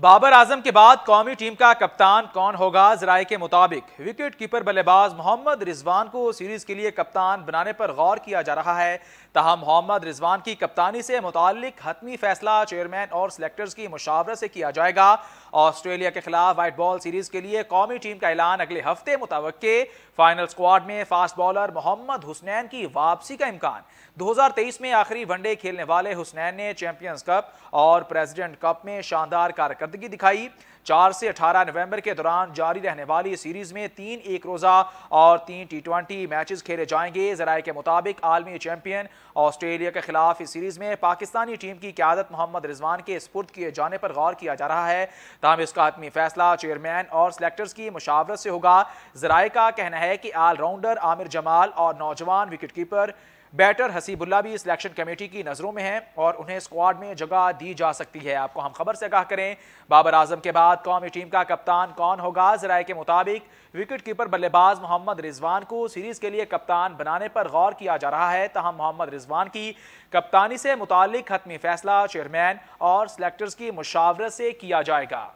बाबर आजम के बाद कौमी टीम का कप्तान कौन होगा जराये के मुताबिक विकेट कीपर बल्लेबाज मोहम्मद रिजवान को सीरीज के लिए कप्तान बनाने पर गौर किया जा रहा है तहम मोहम्मद रिजवान की कप्तानी से मुतल हतमी फैसला चेयरमैन और सिलेक्टर्स की मुशावरत से किया जाएगा ऑस्ट्रेलिया के खिलाफ व्हाइट बॉल सीरीज के लिए कौमी टीम का ऐलान अगले हफ्ते मुतव फाइनल स्क्वाड में फास्ट बॉलर मोहम्मद हुसनैन की वापसी का इम्कान दो हजार तेईस में आखिरी वनडे खेलने वाले हुसनैन ने चैंपियंस कप और प्रेसिडेंट कप में शानदार कार्यक्रम कारकर्दगी दिखाई चार से अठारह नवंबर के दौरान जारी रहने वाली सीरीज में तीन एक रोज़ा और तीन टी ट्वेंटी मैचेस खेले जाएंगे जराये के मुताबिक आलमी चैंपियन ऑस्ट्रेलिया के खिलाफ इस सीरीज में पाकिस्तानी टीम की क्यादत मोहम्मद रिजवान के स्पुर्द किए जाने पर गौर किया जा रहा है तहम इसका हतमी फैसला चेयरमैन और सिलेक्टर्स की मुशावरत से होगा जराये का कहना है कि ऑलराउंडर आमिर जमाल और नौजवान विकेट कीपर बैटर हसीबुल्ला भी सिलेक्शन कमेटी की नज़रों में हैं और उन्हें स्क्वाड में जगह दी जा सकती है आपको हम खबर से आगाह करें बाबर आजम के बाद कौमी टीम का कप्तान कौन होगा जराये के मुताबिक विकेट कीपर बल्लेबाज मोहम्मद रिजवान को सीरीज़ के लिए कप्तान बनाने पर गौर किया जा रहा है तहम मोहम्मद रिजवान की कप्तानी से मुतल हतमी फैसला चेयरमैन और सिलेक्टर्स की मुशावरत से किया जाएगा